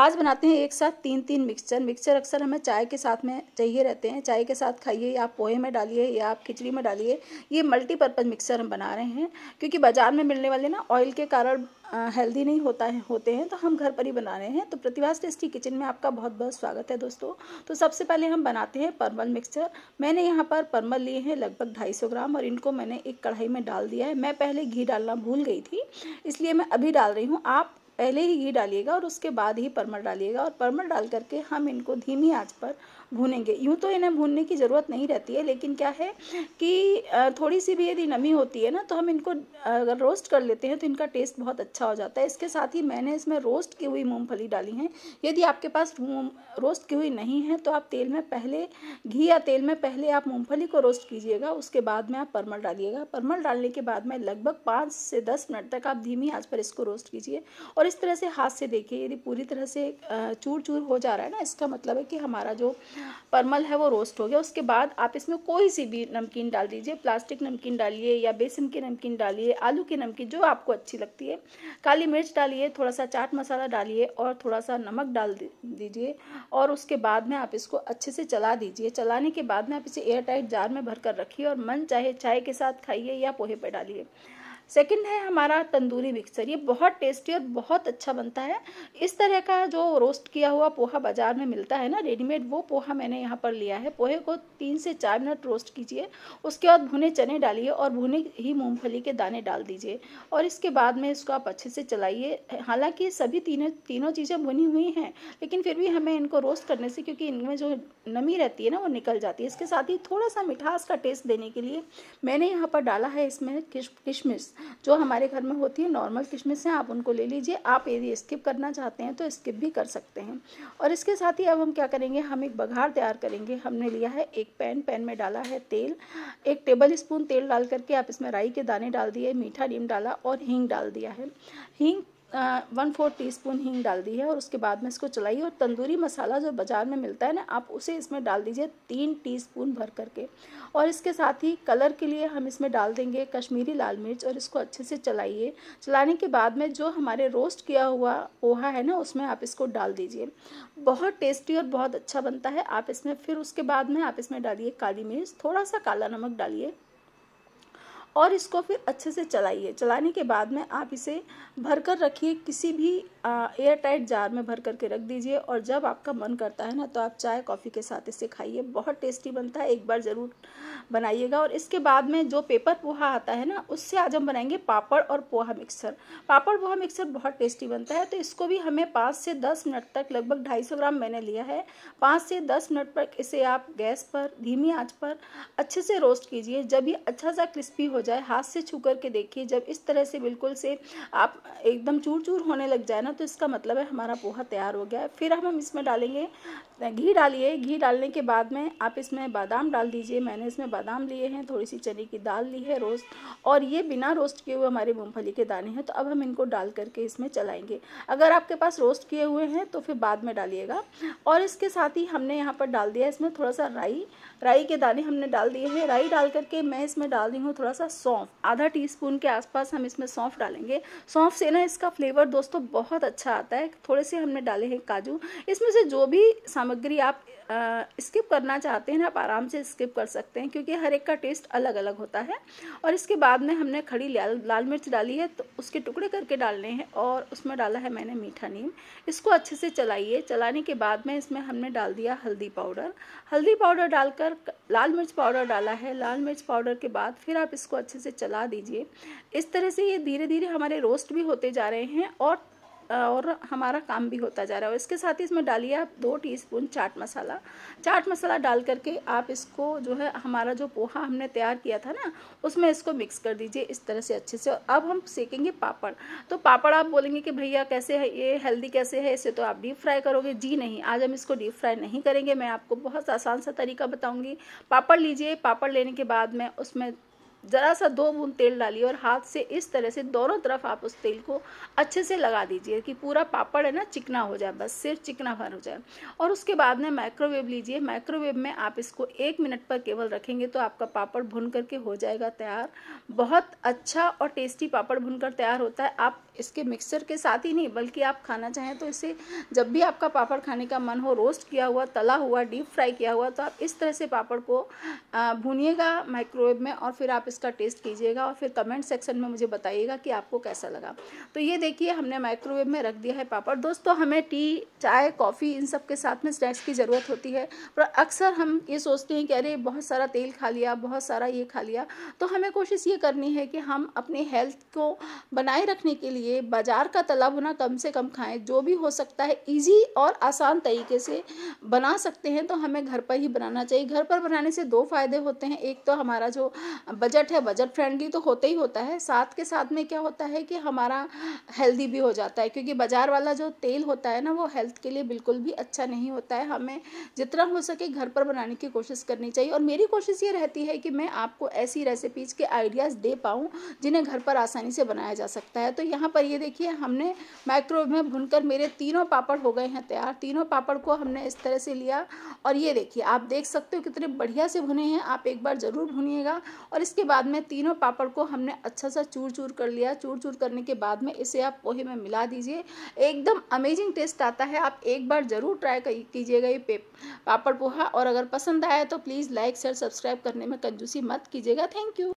आज बनाते हैं एक साथ तीन तीन मिक्सचर मिक्सचर अक्सर हमें चाय के साथ में चाहिए रहते हैं चाय के साथ खाइए या आप पोहे में डालिए या आप खिचड़ी में डालिए ये मल्टीपर्पज़ मिक्सचर हम बना रहे हैं क्योंकि बाज़ार में मिलने वाले ना ऑयल के कारण हेल्दी नहीं होता है होते हैं तो हम घर पर ही बना रहे हैं तो प्रतिभा टेस्टी किचन में आपका बहुत बहुत स्वागत है दोस्तों तो सबसे पहले हम बनाते हैं परमल मिक्सचर मैंने यहाँ पर परमल लिए हैं लगभग 250 ग्राम और इनको मैंने एक कढ़ाई में डाल दिया है मैं पहले घी डालना भूल गई थी इसलिए मैं अभी डाल रही हूँ आप पहले ही घी डालिएगा और उसके बाद ही परमल डालिएगा और परमल डाल करके हम इनको धीमी आंच पर भूनेंगे यूँ तो इन्हें भूनने की ज़रूरत नहीं रहती है लेकिन क्या है कि थोड़ी सी भी यदि नमी होती है ना तो हम इनको अगर रोस्ट कर लेते हैं तो इनका टेस्ट बहुत अच्छा हो जाता है इसके साथ ही मैंने इसमें रोस्ट की हुई मूँगफली डाली है यदि आपके पास रोस्ट की हुई नहीं है तो आप तेल में पहले घी या तेल में पहले आप मूँगफली को रोस्ट कीजिएगा उसके बाद में आप परमल डालिएगा परमल डालने के बाद में लगभग पाँच से दस मिनट तक आप धीमी आँच पर इसको रोस्ट कीजिए और इस तरह से हाथ से देखिए यदि पूरी तरह से चूर चूर हो जा रहा है ना इसका मतलब है कि हमारा जो परमल है वो रोस्ट हो गया उसके बाद आप इसमें कोई सी भी नमकीन डाल दीजिए प्लास्टिक नमकीन डालिए या बेसन की नमकीन डालिए आलू की नमकीन जो आपको अच्छी लगती है काली मिर्च डालिए थोड़ा सा चाट मसाला डालिए और थोड़ा सा नमक डाल दीजिए और उसके बाद में आप इसको अच्छे से चला दीजिए चलाने के बाद में आप इसे एयर टाइट जार में भर कर रखिए और मन चाहे चाय के साथ खाइए या पोहे पर डालिए सेकंड है हमारा तंदूरी मिक्सचर ये बहुत टेस्टी और बहुत अच्छा बनता है इस तरह का जो रोस्ट किया हुआ पोहा बाज़ार में मिलता है ना रेडीमेड वो पोहा मैंने यहाँ पर लिया है पोहे को तीन से चार मिनट रोस्ट कीजिए उसके बाद भुने चने डालिए और भुने ही मूँगफली के दाने डाल दीजिए और इसके बाद में इसको आप अच्छे से चलाइए हालांकि सभी तीनों तीनों चीज़ें भुनी हुई हैं लेकिन फिर भी हमें इनको रोस्ट करने से क्योंकि इनमें जो नमी रहती है ना वो निकल जाती है इसके साथ ही थोड़ा सा मिठास का टेस्ट देने के लिए मैंने यहाँ पर डाला है इसमें किशमिश जो हमारे घर में होती है नॉर्मल किशमिश हैं आप उनको ले लीजिए आप यदि स्किप करना चाहते हैं तो स्किप भी कर सकते हैं और इसके साथ ही अब हम क्या करेंगे हम एक बघार तैयार करेंगे हमने लिया है एक पैन पैन में डाला है तेल एक टेबल स्पून तेल डाल करके आप इसमें राई के दाने डाल दिए मीठा नीम डाला और हींग डाल दिया है हींग वन फोर्थ टी स्पून हींग डाल दी है और उसके बाद में इसको चलाइए और तंदूरी मसाला जो बाज़ार में मिलता है ना आप उसे इसमें डाल दीजिए तीन टीस्पून भर करके और इसके साथ ही कलर के लिए हम इसमें डाल देंगे कश्मीरी लाल मिर्च और इसको अच्छे से चलाइए चलाने के बाद में जो हमारे रोस्ट किया हुआ पोहा है ना उसमें आप इसको डाल दीजिए बहुत टेस्टी और बहुत अच्छा बनता है आप इसमें फिर उसके बाद में आप इसमें डालिए काली मिर्च थोड़ा सा काला नमक डालिए और इसको फिर अच्छे से चलाइए चलाने के बाद में आप इसे भर कर रखिए किसी भी एयर टाइट जार में भर करके रख दीजिए और जब आपका मन करता है ना तो आप चाय कॉफ़ी के साथ इसे खाइए बहुत टेस्टी बनता है एक बार ज़रूर बनाइएगा और इसके बाद में जो पेपर पोहा आता है ना उससे आज हम बनाएंगे पापड़ और पोहा मिक्सर पापड़ पोहा मिक्सर बहुत टेस्टी बनता है तो इसको भी हमें पाँच से दस मिनट तक लगभग ढाई सौ ग्राम मैंने लिया है पाँच से दस मिनट तक इसे आप गैस पर धीमी आँच पर अच्छे से रोस्ट कीजिए जब ये अच्छा सा क्रिस्पी हो जाए हाथ से छू करके देखिए जब इस तरह से बिल्कुल से आप एकदम चूर चूर होने लग जाए ना तो इसका मतलब है हमारा पोहा तैयार हो गया है फिर हम इसमें डालेंगे सकते हैं घी डालिए घी डालने के बाद में आप इसमें बादाम डाल दीजिए मैंने इसमें बादाम लिए हैं थोड़ी सी चने की दाल ली है रोस्ट और ये बिना रोस्ट किए हुए हमारे मूँगफली के दाने हैं तो अब हम इनको डाल करके इसमें चलाएँगे अगर आपके पास रोस्ट किए हुए हैं तो फिर बाद में डालिएगा और इसके साथ ही हमने यहाँ पर डाल दिया इसमें थोड़ा सा राई राई के दाने हमने डाल दिए हैं राई डाल करके मैं इसमें डाल दी हूँ थोड़ा सा सौंफ आधा टी स्पून के आसपास हम इसमें सौंफ डालेंगे सौंफ से ना इसका फ्लेवर दोस्तों बहुत अच्छा आता है थोड़े से हमने डाले हैं काजू इसमें से जो भी सामग्री सामग्री आप स्किप करना चाहते हैं ना आप आराम से स्किप कर सकते हैं क्योंकि हर एक का टेस्ट अलग अलग होता है और इसके बाद में हमने खड़ी लाल लाल मिर्च डाली है तो उसके टुकड़े करके डालने हैं और उसमें डाला है मैंने मीठा नीम इसको अच्छे से चलाइए चलाने के बाद में इसमें हमने डाल दिया हल्दी पाउडर हल्दी पाउडर डालकर लाल मिर्च पाउडर डाला है लाल मिर्च पाउडर के बाद फिर आप इसको अच्छे से चला दीजिए इस तरह से ये धीरे धीरे हमारे रोस्ट भी होते जा रहे हैं और और हमारा काम भी होता जा रहा है इसके साथ ही इसमें डालिए आप दो टीस्पून चाट मसाला चाट मसाला डाल करके आप इसको जो है हमारा जो पोहा हमने तैयार किया था ना उसमें इसको मिक्स कर दीजिए इस तरह से अच्छे से और अब हम सेकेंगे पापड़ तो पापड़ आप बोलेंगे कि भैया कैसे है ये हेल्दी कैसे है इसे तो आप डीप फ्राई करोगे जी नहीं आज हम इसको डीप फ्राई नहीं करेंगे मैं आपको बहुत आसान सा तरीका बताऊँगी पापड़ लीजिए पापड़ लेने के बाद में उसमें ज़रा सा दो बूंद तेल डालिए और हाथ से इस तरह से दोनों तरफ आप उस तेल को अच्छे से लगा दीजिए कि पूरा पापड़ है ना चिकना हो जाए बस सिर्फ चिकना भर हो जाए और उसके बाद में माइक्रोवेव लीजिए माइक्रोवेव में आप इसको एक मिनट पर केवल रखेंगे तो आपका पापड़ भुन करके हो जाएगा तैयार बहुत अच्छा और टेस्टी पापड़ भुन तैयार होता है आप इसके मिक्सचर के साथ ही नहीं बल्कि आप खाना चाहें तो इसे जब भी आपका पापड़ खाने का मन हो रोस्ट किया हुआ तला हुआ डीप फ्राई किया हुआ तो आप इस तरह से पापड़ को भूनिएगा माइक्रोवेव में और फिर आप इसका टेस्ट कीजिएगा और फिर कमेंट सेक्शन में मुझे बताइएगा कि आपको कैसा लगा तो ये देखिए हमने माइक्रोवेव में रख दिया है पापड़ दोस्तों हमें टी चाय कॉफ़ी इन सब के साथ में स्नैक्स की ज़रूरत होती है पर अक्सर हम ये सोचते हैं कि अरे बहुत सारा तेल खा लिया बहुत सारा ये खा लिया तो हमें कोशिश ये करनी है कि हम अपनी हेल्थ को बनाए रखने के लिए बाज़ार का तला होना कम से कम खाएं जो भी हो सकता है ईजी और आसान तरीके से बना सकते हैं तो हमें घर पर ही बनाना चाहिए घर पर बनाने से दो फ़ायदे होते हैं एक तो हमारा जो बजट बजट है बजट फ्रेंडली तो होते ही होता है साथ के साथ में क्या होता है कि हमारा हेल्दी भी हो जाता है क्योंकि बाज़ार वाला जो तेल होता है ना वो हेल्थ के लिए बिल्कुल भी अच्छा नहीं होता है हमें जितना हो सके घर पर बनाने की कोशिश करनी चाहिए और मेरी कोशिश ये रहती है कि मैं आपको ऐसी रेसिपीज़ के आइडियाज़ दे पाऊँ जिन्हें घर पर आसानी से बनाया जा सकता है तो यहाँ पर ये देखिए हमने माइक्रोवेव में भुन मेरे तीनों पापड़ हो गए हैं तैयार तीनों पापड़ को हमने इस तरह से लिया और ये देखिए आप देख सकते हो कितने बढ़िया से भुने हैं आप एक बार ज़रूर भुनिएगा और इसके बाद में तीनों पापड़ को हमने अच्छा सा चूर चूर कर लिया चूर चूर करने के बाद में इसे आप पोहे में मिला दीजिए एकदम अमेजिंग टेस्ट आता है आप एक बार ज़रूर ट्राई कीजिएगा ये पापड़ पोहा और अगर पसंद आया तो प्लीज़ लाइक शेयर सब्सक्राइब करने में कंजूसी मत कीजिएगा थैंक यू